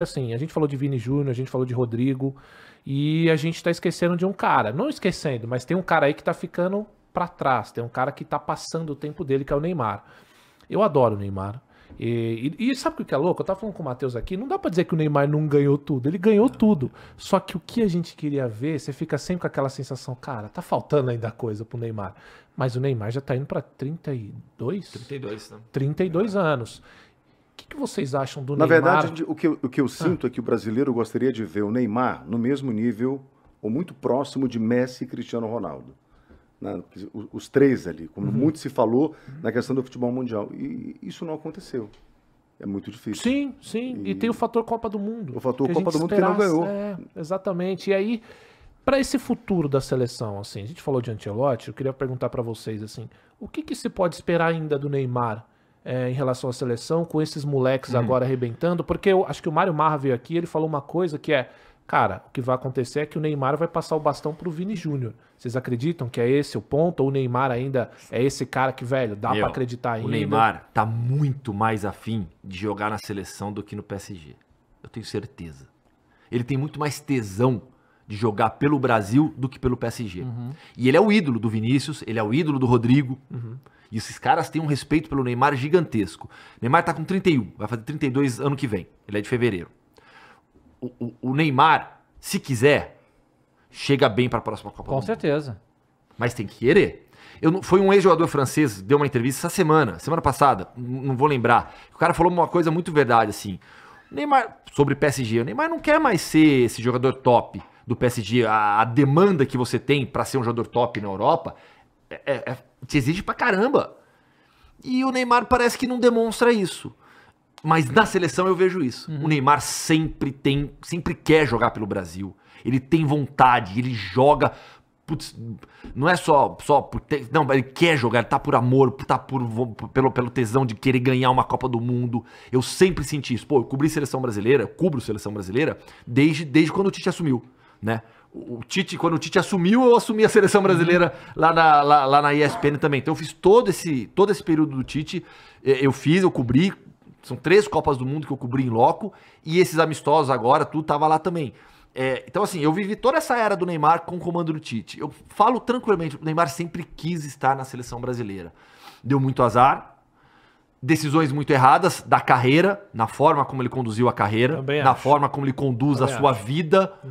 assim, a gente falou de Vini Júnior, a gente falou de Rodrigo, e a gente tá esquecendo de um cara. Não esquecendo, mas tem um cara aí que tá ficando para trás, tem um cara que tá passando o tempo dele, que é o Neymar. Eu adoro o Neymar. E, e, e sabe o que é louco? Eu tava falando com o Matheus aqui, não dá para dizer que o Neymar não ganhou tudo, ele ganhou tudo. Só que o que a gente queria ver, você fica sempre com aquela sensação, cara, tá faltando ainda coisa pro Neymar. Mas o Neymar já tá indo para 32? 32, né? 32 é. anos que, que vocês acham do Na Neymar? Na verdade, o que, eu, o que eu ah. sinto ah. é que o brasileiro gostaria de ver o Neymar no mesmo nível ou muito próximo de Messi e Cristiano Ronaldo. Né? Os três ali, como uhum. muito se falou na questão do futebol mundial. E isso não aconteceu. É muito difícil. Sim, sim. E, e tem o fator Copa do Mundo. O fator Copa do Mundo esperasse. que não ganhou. É, exatamente. E aí, para esse futuro da seleção, assim, a gente falou de Antelote. eu queria perguntar para vocês assim, o que, que se pode esperar ainda do Neymar? é, em relação à seleção, com esses moleques hum. agora arrebentando, porque eu acho que o Mário Marra veio aqui ele falou uma coisa que é. Cara, o que vai acontecer é que o Neymar vai passar o bastão pro Vini Júnior. Vocês acreditam que é esse o ponto? Ou o Neymar ainda é esse cara que, velho, dá para acreditar ainda? O Neymar tá muito mais afim de jogar na seleção do que no PSG. Eu tenho certeza. Ele tem muito mais tesão de jogar pelo Brasil do que pelo PSG. Uhum. E ele é o ídolo do Vinícius, ele é o ídolo do Rodrigo. Uhum. E esses caras têm um respeito pelo Neymar gigantesco. Neymar tá com 31, vai fazer 32 ano que vem. Ele é de fevereiro. O, o, o Neymar, se quiser, chega bem para a próxima Copa Com certeza. Mas tem que querer. Eu, foi um ex-jogador francês, deu uma entrevista essa semana, semana passada, não vou lembrar. O cara falou uma coisa muito verdade, assim. Neymar, sobre PSG, o Neymar não quer mais ser esse jogador top do PSG. A, a demanda que você tem para ser um jogador top na Europa é, é, é te exige pra caramba. E o Neymar parece que não demonstra isso. Mas na seleção eu vejo isso. Uhum. O Neymar sempre tem, sempre quer jogar pelo Brasil. Ele tem vontade, ele joga. Putz, não é só só por não, ele quer jogar, ele tá por amor, tá por pelo, pelo tesão de querer ganhar uma Copa do Mundo. Eu sempre senti isso. Pô, eu cobri seleção brasileira, cubro seleção brasileira desde desde quando o Tite assumiu, né? o Tite, quando o Tite assumiu, eu assumi a seleção brasileira uhum. lá na, lá, lá, na ESPN também. Então eu fiz todo esse, todo esse período do Tite, é, eu fiz, eu cobri, são três Copas do Mundo que eu cobri em loco, e esses amistosos agora, tudo tava lá também. É, então assim, eu vivi toda essa era do Neymar com o comando do Tite. Eu falo tranquilamente, o Neymar sempre quis estar na seleção brasileira. Deu muito azar, decisões muito erradas da carreira, na forma como ele conduziu a carreira, na forma como ele conduz Também a sua vida. Uhum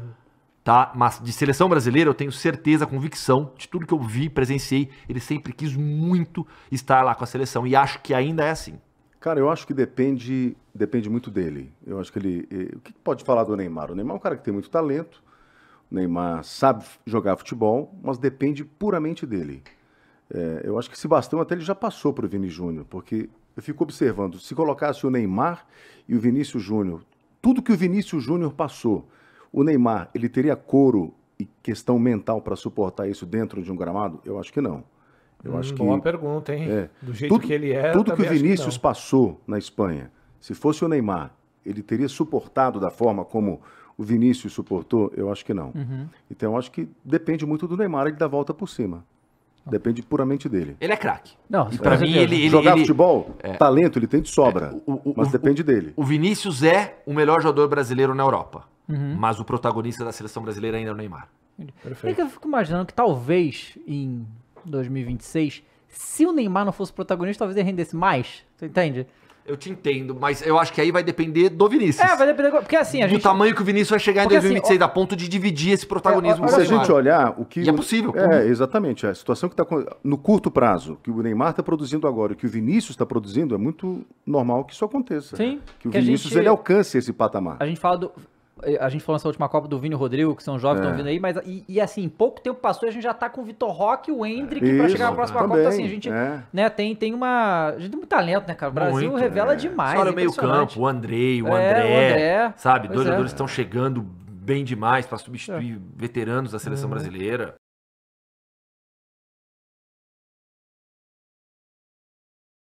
tá? Mas de seleção brasileira, eu tenho certeza, convicção, de tudo que eu vi, presenciei, ele sempre quis muito estar lá com a seleção e acho que ainda é assim. Cara, eu acho que depende, depende muito dele. Eu acho que ele, eh, o que pode falar do Neymar? O Neymar é um cara que tem muito talento. O Neymar sabe jogar futebol, mas depende puramente dele. É, eu acho que esse bastão até ele já passou para o Vini Júnior, porque eu fico observando, se colocasse o Neymar e o Vinícius Júnior, tudo que o Vinícius Júnior passou, o Neymar, ele teria couro e questão mental para suportar isso dentro de um gramado? Eu acho que não. Eu hum, acho que boa pergunta, hein? É. Do jeito tudo, que ele é. Tudo que o Vinícius que passou na Espanha, se fosse o Neymar, ele teria suportado da forma como o Vinícius suportou? Eu acho que não. Uhum. Então, eu acho que depende muito do Neymar ele dar a volta por cima. Depende puramente dele. Ele é craque. Não, e é. mim ele, ele jogar ele, futebol, é. talento ele tem de sobra, é. o, o, mas o, depende dele. O Vinícius é o melhor jogador brasileiro na Europa. Uhum. Mas o protagonista da seleção brasileira ainda é o Neymar. Perfeito. É que eu fico imaginando que talvez em 2026, se o Neymar não fosse protagonista, talvez ele rendesse mais. Tu entende? Eu te entendo, mas eu acho que aí vai depender do Vinícius. É, vai depender. Porque assim, a gente. Do tamanho que o Vinícius vai chegar em porque, 2026, assim, a ponto de dividir esse protagonismo. É, ó, se a gente olhar o que. E é possível. É, exatamente. A situação que está. No curto prazo, que o Neymar está produzindo agora e que o Vinícius está produzindo, é muito normal que isso aconteça. Sim. Que o que Vinícius gente... ele alcance esse patamar. A gente fala do. É, a gente falou nessa última Copa do Vini Rodrigo, que são jovens é. estão vindo aí, mas e, e, assim, pouco tempo passou a gente já tá com o Vitor Roque e o Hendrick para chegar na próxima também, Copa. Então, assim, a gente é. né, tem, tem uma. A gente tem muito talento, né, cara? O Brasil muito, revela é. demais. Olha o meio-campo, o Andrei, o, André, o André. Sabe, pois dois é. jogadores estão chegando bem demais para substituir é. veteranos da seleção uhum. brasileira.